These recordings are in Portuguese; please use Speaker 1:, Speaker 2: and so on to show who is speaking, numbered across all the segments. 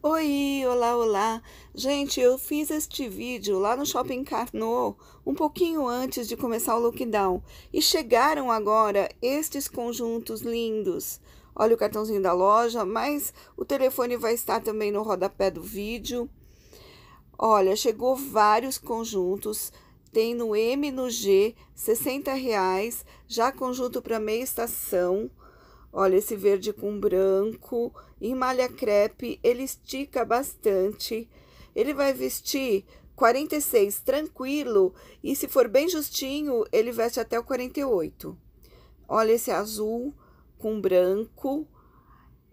Speaker 1: Oi, olá, olá. Gente, eu fiz este vídeo lá no Shopping Carnot um pouquinho antes de começar o lockdown e chegaram agora estes conjuntos lindos. Olha o cartãozinho da loja, mas o telefone vai estar também no rodapé do vídeo. Olha, chegou vários conjuntos. Tem no M no G, 60 reais. Já conjunto para meia estação. Olha esse verde com branco, em malha crepe, ele estica bastante. Ele vai vestir 46 tranquilo e se for bem justinho, ele veste até o 48. Olha esse azul com branco.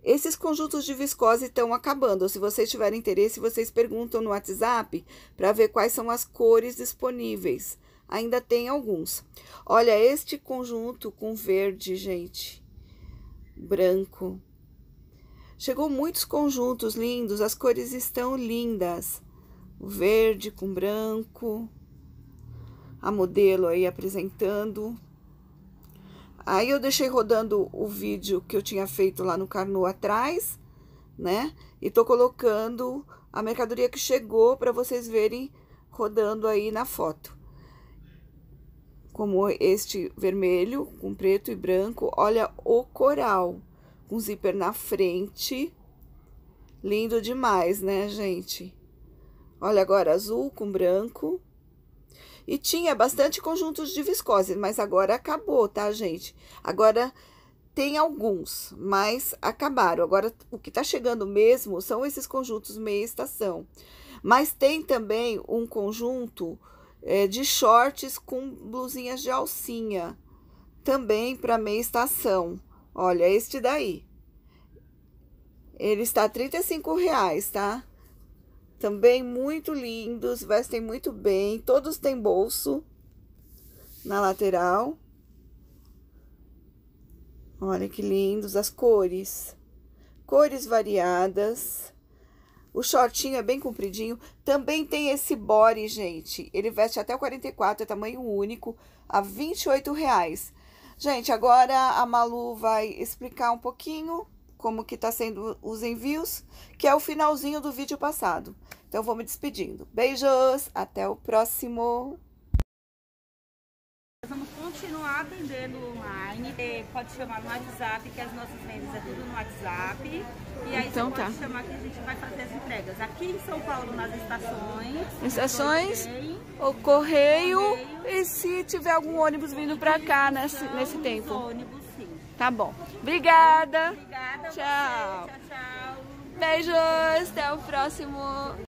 Speaker 1: Esses conjuntos de viscose estão acabando. Se vocês tiverem interesse, vocês perguntam no WhatsApp para ver quais são as cores disponíveis. Ainda tem alguns. Olha este conjunto com verde, gente branco. Chegou muitos conjuntos lindos, as cores estão lindas. O verde com branco. A modelo aí apresentando. Aí eu deixei rodando o vídeo que eu tinha feito lá no carnu atrás, né? E tô colocando a mercadoria que chegou para vocês verem rodando aí na foto como este vermelho com preto e branco. Olha o coral, com zíper na frente. Lindo demais, né, gente? Olha agora azul com branco. E tinha bastante conjuntos de viscose, mas agora acabou, tá, gente? Agora tem alguns, mas acabaram. Agora o que está chegando mesmo são esses conjuntos meia estação. Mas tem também um conjunto é, de shorts com blusinhas de alcinha, também para meia estação. Olha, este daí. Ele está R$ reais, tá? Também muito lindos, vestem muito bem, todos têm bolso na lateral. Olha que lindos as cores. Cores variadas. O shortinho é bem compridinho. Também tem esse body, gente. Ele veste até o 44, é tamanho único, a 28 reais. Gente, agora a Malu vai explicar um pouquinho como que tá sendo os envios, que é o finalzinho do vídeo passado. Então, vou me despedindo. Beijos, até o próximo! continuar atendendo online. É, pode chamar no WhatsApp, que as nossas vendas é tudo no WhatsApp. E aí então, tá. pode chamar que a gente vai fazer as entregas. Aqui em São Paulo, nas estações. Estações, o correio, correio. E se tiver algum ônibus vindo para cá nesse, nesse tempo. Ônibus, sim. Tá bom. Obrigada. Obrigada. Tchau. Você, tchau, tchau. Beijos. Até o próximo.